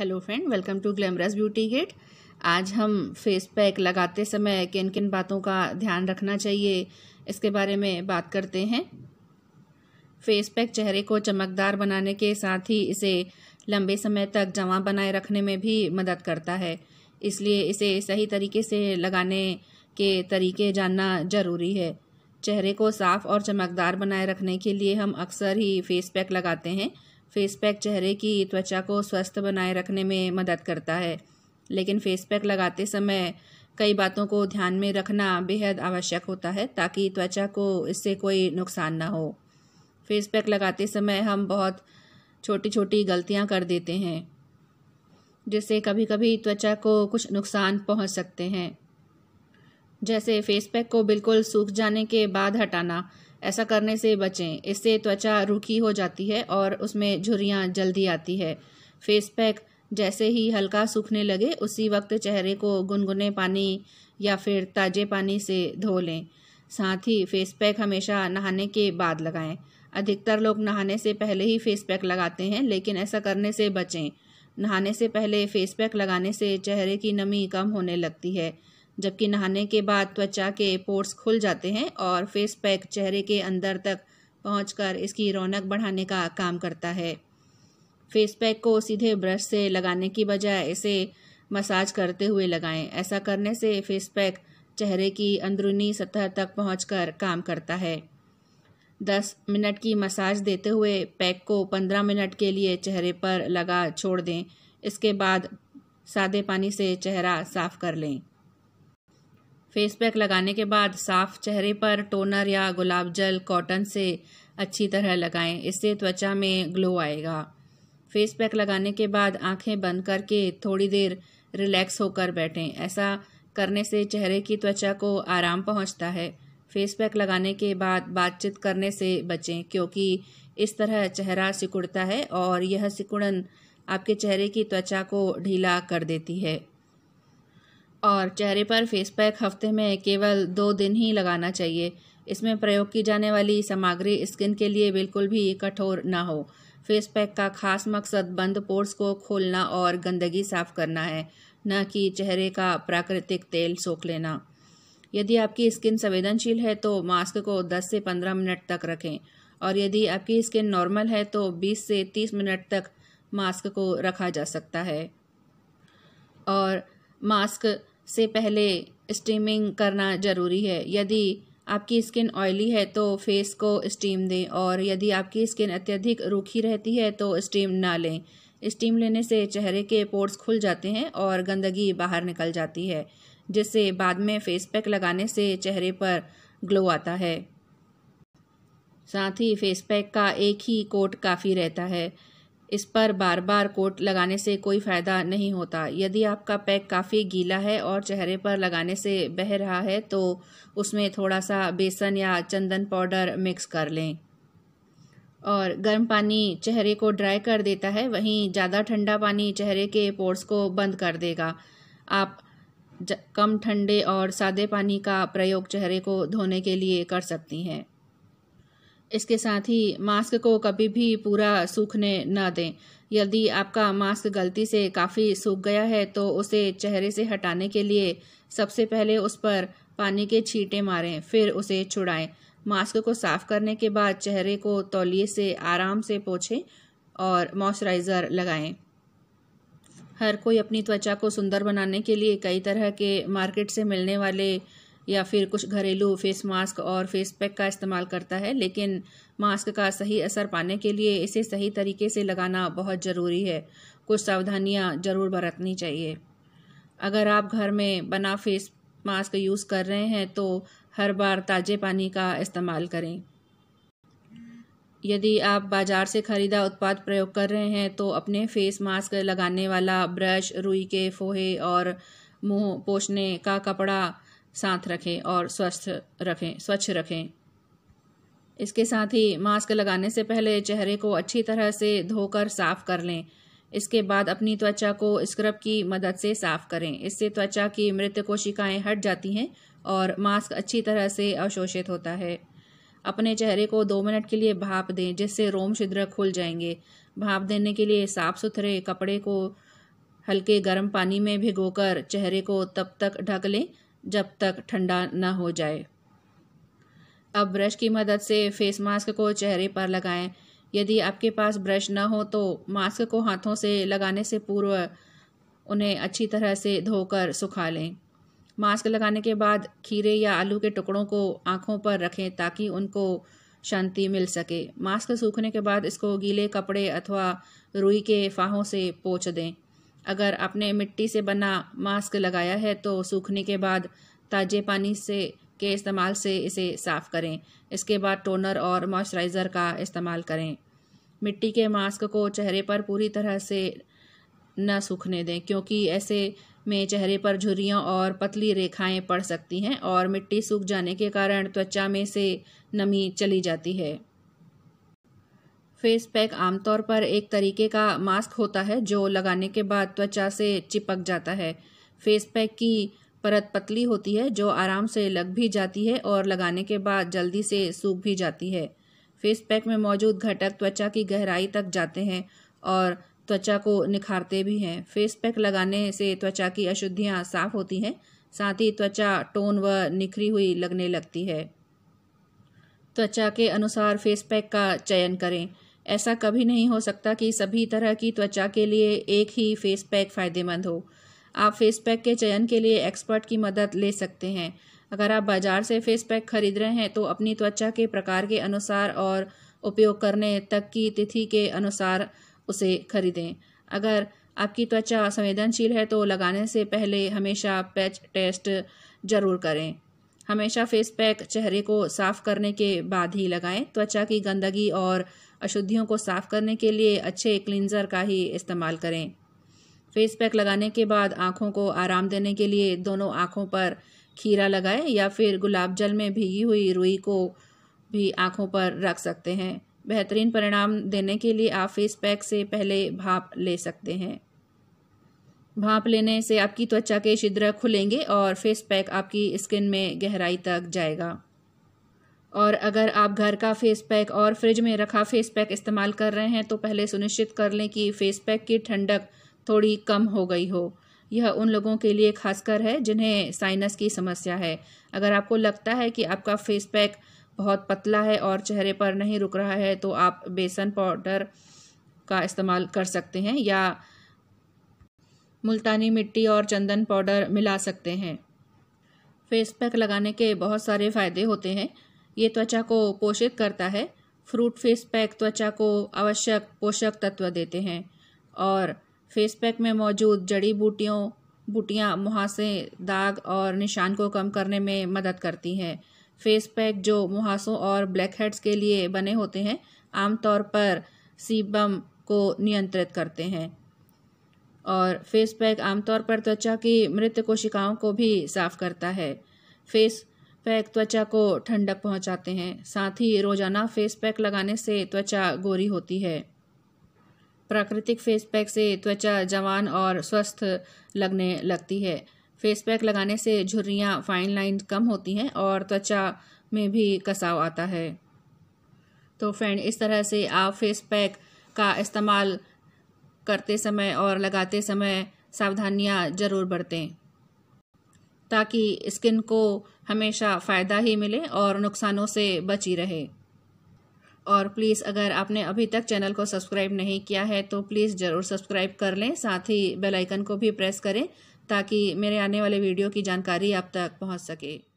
hello friend welcome to glamorous beauty hit आज हम face pack लगाते समय किन किन बातों का ध्यान रखना चाहिए इसके बारे में बात करते हैं फेस पैक चेहरे को चमकदार बनाने के साथ ही इसे लंबे समय तक जमा बनाए रखने में भी मदद करता है इसलिए इसे सही तरीके से लगाने के तरीके जानना ज़रूरी है चेहरे को साफ़ और चमकदार बनाए रखने के लिए हम अक्सर ही फेस पैक लगाते हैं फेस पैक चेहरे की त्वचा को स्वस्थ बनाए रखने में मदद करता है लेकिन फेस पैक लगाते समय कई बातों को ध्यान में रखना बेहद आवश्यक होता है ताकि त्वचा को इससे कोई नुकसान ना हो फेस पैक लगाते समय हम बहुत छोटी छोटी गलतियां कर देते हैं जिससे कभी कभी त्वचा को कुछ नुकसान पहुंच सकते हैं जैसे फेस पैक को बिल्कुल सूख जाने के बाद हटाना ऐसा करने से बचें इससे त्वचा रूखी हो जाती है और उसमें झुरियाँ जल्दी आती है फेस पैक जैसे ही हल्का सूखने लगे उसी वक्त चेहरे को गुनगुने पानी या फिर ताजे पानी से धो लें साथ ही फेस पैक हमेशा नहाने के बाद लगाएं अधिकतर लोग नहाने से पहले ही फेस पैक लगाते हैं लेकिन ऐसा करने से बचें नहाने से पहले फेस पैक लगाने से चेहरे की नमी कम होने लगती है जबकि नहाने के बाद त्वचा के पोर्स खुल जाते हैं और फेस पैक चेहरे के अंदर तक पहुँच इसकी रौनक बढ़ाने का काम करता है फेस पैक को सीधे ब्रश से लगाने की बजाय इसे मसाज करते हुए लगाएं ऐसा करने से फेस पैक चेहरे की अंदरूनी सतह तक पहुँच कर काम करता है दस मिनट की मसाज देते हुए पैक को पंद्रह मिनट के लिए चेहरे पर लगा छोड़ दें इसके बाद सादे पानी से चेहरा साफ कर लें फेस पैक लगाने के बाद साफ चेहरे पर टोनर या गुलाब जल कॉटन से अच्छी तरह लगाएं इससे त्वचा में ग्लो आएगा फेस पैक लगाने के बाद आंखें बंद करके थोड़ी देर रिलैक्स होकर बैठें ऐसा करने से चेहरे की त्वचा को आराम पहुंचता है फेस पैक लगाने के बाद बातचीत करने से बचें क्योंकि इस तरह चेहरा सिकुड़ता है और यह सिकुड़न आपके चेहरे की त्वचा को ढीला कर देती है और चेहरे पर फेस पैक हफ्ते में केवल दो दिन ही लगाना चाहिए इसमें प्रयोग की जाने वाली सामग्री स्किन के लिए बिल्कुल भी कठोर ना हो फेस पैक का खास मकसद बंद पोर्स को खोलना और गंदगी साफ करना है न कि चेहरे का प्राकृतिक तेल सोख लेना यदि आपकी स्किन संवेदनशील है तो मास्क को 10 से 15 मिनट तक रखें और यदि आपकी स्किन नॉर्मल है तो 20 से 30 मिनट तक मास्क को रखा जा सकता है और मास्क से पहले स्टीमिंग करना ज़रूरी है यदि आपकी स्किन ऑयली है तो फेस को स्टीम दें और यदि आपकी स्किन अत्यधिक रूखी रहती है तो स्टीम ना लें स्टीम लेने से चेहरे के पोर्स खुल जाते हैं और गंदगी बाहर निकल जाती है जिससे बाद में फेस पैक लगाने से चेहरे पर ग्लो आता है साथ ही फेस पैक का एक ही कोट काफ़ी रहता है इस पर बार बार कोट लगाने से कोई फ़ायदा नहीं होता यदि आपका पैक काफ़ी गीला है और चेहरे पर लगाने से बह रहा है तो उसमें थोड़ा सा बेसन या चंदन पाउडर मिक्स कर लें और गर्म पानी चेहरे को ड्राई कर देता है वहीं ज़्यादा ठंडा पानी चेहरे के पोर्स को बंद कर देगा आप कम ठंडे और सादे पानी का प्रयोग चेहरे को धोने के लिए कर सकती हैं इसके साथ ही मास्क को कभी भी पूरा सूखने न दें यदि आपका मास्क गलती से काफ़ी सूख गया है तो उसे चेहरे से हटाने के लिए सबसे पहले उस पर पानी के छींटे मारें फिर उसे छुड़ाएं मास्क को साफ करने के बाद चेहरे को तौलिए से आराम से पोछें और मॉइस्चराइज़र लगाएं हर कोई अपनी त्वचा को सुंदर बनाने के लिए कई तरह के मार्केट से मिलने वाले या फिर कुछ घरेलू फेस मास्क और फेस पैक का इस्तेमाल करता है लेकिन मास्क का सही असर पाने के लिए इसे सही तरीके से लगाना बहुत ज़रूरी है कुछ सावधानियाँ ज़रूर बरतनी चाहिए अगर आप घर में बना फेस मास्क यूज़ कर रहे हैं तो हर बार ताज़े पानी का इस्तेमाल करें यदि आप बाज़ार से ख़रीदा उत्पाद प्रयोग कर रहे हैं तो अपने फेस मास्क लगाने वाला ब्रश रुई के फोहे और मुंह पोछने का कपड़ा साथ रखें और स्वस्थ रखें स्वच्छ रखें इसके साथ ही मास्क लगाने से पहले चेहरे को अच्छी तरह से धोकर साफ कर लें इसके बाद अपनी त्वचा को स्क्रब की मदद से साफ करें इससे त्वचा की मृत कोशिकाएं हट जाती हैं और मास्क अच्छी तरह से अवशोषित होता है अपने चेहरे को दो मिनट के लिए भाप दें जिससे रोम छिद्र खुल जाएंगे भाप देने के लिए साफ सुथरे कपड़े को हल्के गर्म पानी में भिगोकर चेहरे को तब तक ढक लें जब तक ठंडा न हो जाए अब ब्रश की मदद से फेस मास्क को चेहरे पर लगाएं यदि आपके पास ब्रश न हो तो मास्क को हाथों से लगाने से पूर्व उन्हें अच्छी तरह से धोकर सुखा लें मास्क लगाने के बाद खीरे या आलू के टुकड़ों को आँखों पर रखें ताकि उनको शांति मिल सके मास्क सूखने के बाद इसको गीले कपड़े अथवा रुई के फाहों से पोछ दें अगर आपने मिट्टी से बना मास्क लगाया है तो सूखने के बाद ताजे पानी से के इस्तेमाल से इसे साफ़ करें इसके बाद टोनर और मॉइस्चराइज़र का इस्तेमाल करें मिट्टी के मास्क को चेहरे पर पूरी तरह से न सूखने दें क्योंकि ऐसे में चेहरे पर झुरियाँ और पतली रेखाएं पड़ सकती हैं और मिट्टी सूख जाने के कारण त्वचा में से नमी चली जाती है फेस पैक आमतौर पर एक तरीके का मास्क होता है जो लगाने के बाद त्वचा से चिपक जाता है फेस पैक की परत पतली होती है जो आराम से लग भी जाती है और लगाने के बाद जल्दी से सूख भी जाती है फेस पैक में मौजूद घटक त्वचा की गहराई तक जाते हैं और त्वचा को निखारते भी हैं फेस पैक लगाने से त्वचा की अशुद्धियाँ साफ होती हैं साथ ही त्वचा टोन व निखरी हुई लगने लगती है त्वचा के अनुसार फेस पैक का चयन करें ऐसा कभी नहीं हो सकता कि सभी तरह की त्वचा के लिए एक ही फेस पैक फ़ायदेमंद हो आप फेस पैक के चयन के लिए एक्सपर्ट की मदद ले सकते हैं अगर आप बाज़ार से फेस पैक खरीद रहे हैं तो अपनी त्वचा के प्रकार के अनुसार और उपयोग करने तक की तिथि के अनुसार उसे खरीदें अगर आपकी त्वचा संवेदनशील है तो लगाने से पहले हमेशा पैच टेस्ट ज़रूर करें हमेशा फेस पैक चेहरे को साफ करने के बाद ही लगाएं त्वचा की गंदगी और अशुद्धियों को साफ करने के लिए अच्छे क्लिनज़र का ही इस्तेमाल करें फेस पैक लगाने के बाद आँखों को आराम देने के लिए दोनों आँखों पर खीरा लगाएं या फिर गुलाब जल में भीगी हुई रुई को भी आँखों पर रख सकते हैं बेहतरीन परिणाम देने के लिए आप फेस पैक से पहले भाप ले सकते हैं भाप लेने से आपकी त्वचा के छिद्र खुलेंगे और फेस पैक आपकी स्किन में गहराई तक जाएगा और अगर आप घर का फेस पैक और फ्रिज में रखा फेस पैक इस्तेमाल कर रहे हैं तो पहले सुनिश्चित कर लें कि फेस पैक की ठंडक थोड़ी कम हो गई हो यह उन लोगों के लिए खासकर है जिन्हें साइनस की समस्या है अगर आपको लगता है कि आपका फेस पैक बहुत पतला है और चेहरे पर नहीं रुक रहा है तो आप बेसन पाउडर का इस्तेमाल कर सकते हैं या मुल्तानी मिट्टी और चंदन पाउडर मिला सकते हैं फेस पैक लगाने के बहुत सारे फ़ायदे होते हैं ये त्वचा को पोषित करता है फ्रूट फेस पैक त्वचा को आवश्यक पोषक तत्व देते हैं और फेस पैक में मौजूद जड़ी बूटियों बूटियाँ मुहासे दाग और निशान को कम करने में मदद करती हैं फेस पैक जो मुहासों और ब्लैक हेड्स के लिए बने होते हैं आमतौर पर सीबम को नियंत्रित करते हैं और फेस पैक आमतौर पर त्वचा की मृत कोशिकाओं को भी साफ करता है फेस पैक त्वचा को ठंडक पहुंचाते हैं साथ ही रोजाना फेस पैक लगाने से त्वचा गोरी होती है प्राकृतिक फेस पैक से त्वचा जवान और स्वस्थ लगने लगती है फेस पैक लगाने से झुर्रियाँ फाइन लाइन कम होती हैं और त्वचा में भी कसाव आता है तो फ्रेंड इस तरह से आप फेस पैक का इस्तेमाल करते समय और लगाते समय सावधानियाँ ज़रूर बरतें ताकि स्किन को हमेशा फ़ायदा ही मिले और नुकसानों से बची रहे और प्लीज़ अगर आपने अभी तक चैनल को सब्सक्राइब नहीं किया है तो प्लीज़ ज़रूर सब्सक्राइब कर लें साथ ही बेल आइकन को भी प्रेस करें ताकि मेरे आने वाले वीडियो की जानकारी आप तक पहुंच सके